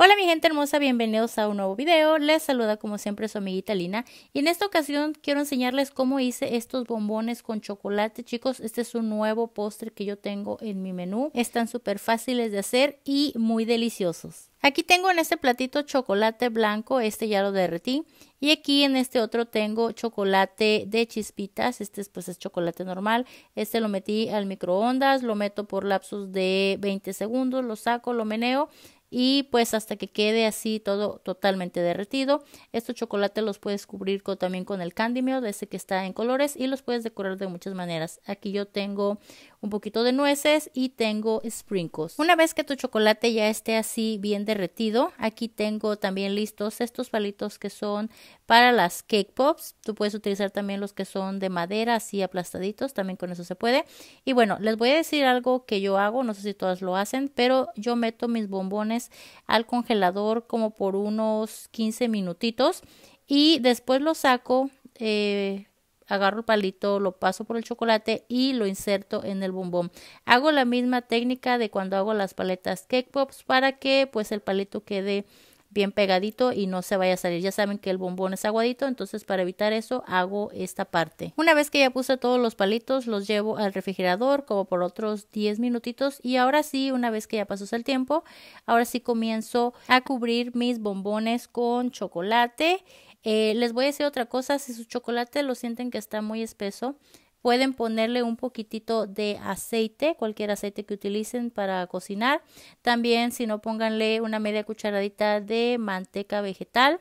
Hola mi gente hermosa, bienvenidos a un nuevo video. Les saluda como siempre su amiguita Lina y en esta ocasión quiero enseñarles cómo hice estos bombones con chocolate. Chicos, este es un nuevo postre que yo tengo en mi menú. Están súper fáciles de hacer y muy deliciosos. Aquí tengo en este platito chocolate blanco, este ya lo derretí. Y aquí en este otro tengo chocolate de chispitas, este es, pues es chocolate normal. Este lo metí al microondas, lo meto por lapsos de 20 segundos, lo saco, lo meneo y pues hasta que quede así todo totalmente derretido. Estos chocolates los puedes cubrir con, también con el candimio, de ese que está en colores y los puedes decorar de muchas maneras. Aquí yo tengo un poquito de nueces y tengo sprinkles. Una vez que tu chocolate ya esté así bien derretido, aquí tengo también listos estos palitos que son para las cake pops. Tú puedes utilizar también los que son de madera así aplastaditos, también con eso se puede. Y bueno, les voy a decir algo que yo hago, no sé si todas lo hacen, pero yo meto mis bombones al congelador como por unos 15 minutitos y después los saco eh, agarro el palito, lo paso por el chocolate y lo inserto en el bombón. Hago la misma técnica de cuando hago las paletas cake pops para que pues el palito quede bien pegadito y no se vaya a salir. Ya saben que el bombón es aguadito, entonces para evitar eso hago esta parte. Una vez que ya puse todos los palitos, los llevo al refrigerador como por otros 10 minutitos y ahora sí, una vez que ya pasó el tiempo, ahora sí comienzo a cubrir mis bombones con chocolate eh, les voy a decir otra cosa, si su chocolate lo sienten que está muy espeso, pueden ponerle un poquitito de aceite, cualquier aceite que utilicen para cocinar. También, si no, pónganle una media cucharadita de manteca vegetal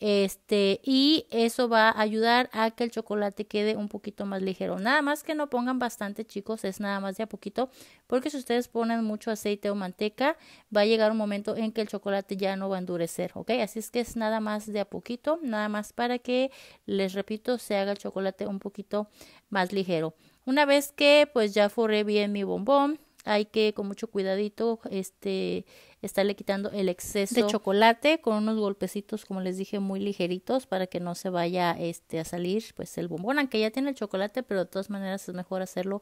este, y eso va a ayudar a que el chocolate quede un poquito más ligero. Nada más que no pongan bastante, chicos, es nada más de a poquito, porque si ustedes ponen mucho aceite o manteca, va a llegar un momento en que el chocolate ya no va a endurecer, ¿ok? Así es que es nada más de a poquito, nada más para que, les repito, se haga el chocolate un poquito más ligero. Una vez que pues ya forré bien mi bombón, hay que con mucho cuidadito este estarle quitando el exceso de chocolate con unos golpecitos como les dije muy ligeritos para que no se vaya este a salir pues el bombón aunque ya tiene el chocolate pero de todas maneras es mejor hacerlo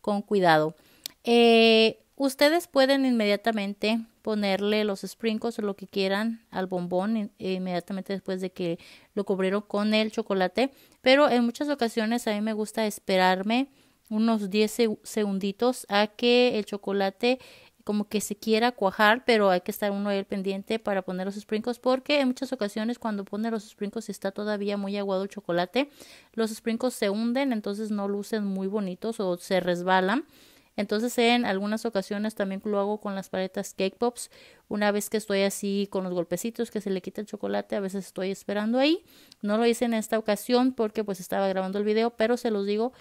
con cuidado eh, ustedes pueden inmediatamente ponerle los sprinkles o lo que quieran al bombón inmediatamente después de que lo cubrieron con el chocolate pero en muchas ocasiones a mí me gusta esperarme unos 10 segunditos a que el chocolate como que se quiera cuajar, pero hay que estar uno ahí pendiente para poner los sprinkles, porque en muchas ocasiones cuando pone los sprinkles está todavía muy aguado el chocolate, los sprinkles se hunden, entonces no lucen muy bonitos o se resbalan. Entonces en algunas ocasiones también lo hago con las paletas cake pops. Una vez que estoy así con los golpecitos que se le quita el chocolate, a veces estoy esperando ahí. No lo hice en esta ocasión porque pues estaba grabando el video, pero se los digo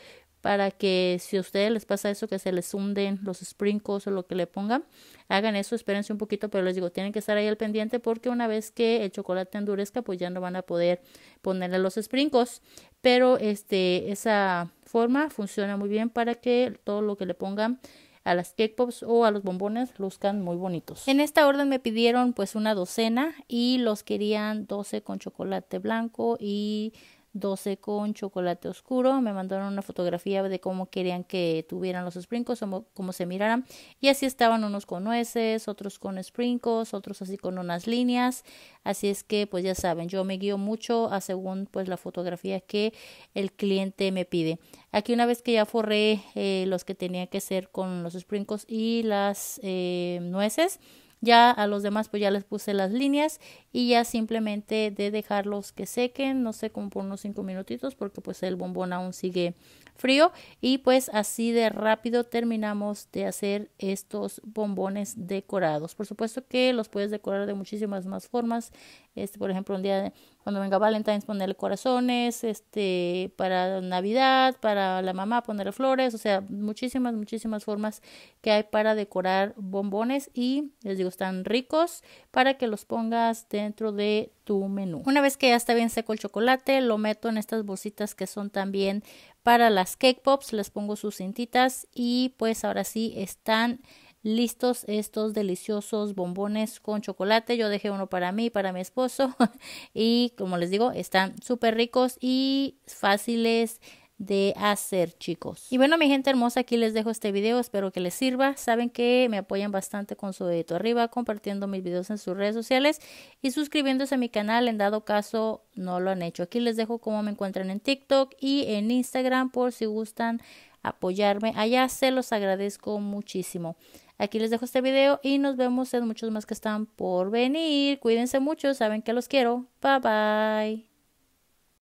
para que si a ustedes les pasa eso, que se les hunden los sprinkles o lo que le pongan, hagan eso, espérense un poquito, pero les digo, tienen que estar ahí al pendiente porque una vez que el chocolate endurezca, pues ya no van a poder ponerle los sprinkles. Pero este, esa forma funciona muy bien para que todo lo que le pongan a las cake pops o a los bombones luzcan muy bonitos. En esta orden me pidieron pues una docena y los querían 12 con chocolate blanco y 12 con chocolate oscuro. Me mandaron una fotografía de cómo querían que tuvieran los sprinkles, cómo, se miraran. Y así estaban unos con nueces, otros con sprinkles, otros así con unas líneas. Así es que pues ya saben, yo me guío mucho a según pues la fotografía que el cliente me pide. Aquí una vez que ya forré eh, los que tenía que ser con los sprinkles y las eh, nueces, ya a los demás pues ya les puse las líneas y ya simplemente de dejarlos que sequen, no sé, como por unos cinco minutitos porque pues el bombón aún sigue frío y pues así de rápido terminamos de hacer estos bombones decorados. Por supuesto que los puedes decorar de muchísimas más formas. Este, por ejemplo, un día de cuando venga Valentine's ponerle corazones, este, para Navidad, para la mamá ponerle flores, o sea, muchísimas, muchísimas formas que hay para decorar bombones y les digo, están ricos para que los pongas dentro de tu menú. Una vez que ya está bien seco el chocolate, lo meto en estas bolsitas que son también para las cake pops, les pongo sus cintitas y pues ahora sí están listos estos deliciosos bombones con chocolate. Yo dejé uno para mí, para mi esposo. y como les digo, están súper ricos y fáciles de hacer chicos y bueno mi gente hermosa aquí les dejo este video espero que les sirva saben que me apoyan bastante con su dedito arriba compartiendo mis videos en sus redes sociales y suscribiéndose a mi canal en dado caso no lo han hecho aquí les dejo cómo me encuentran en tiktok y en instagram por si gustan apoyarme allá se los agradezco muchísimo Aquí les dejo este video y nos vemos en muchos más que están por venir. Cuídense mucho, saben que los quiero. Bye bye.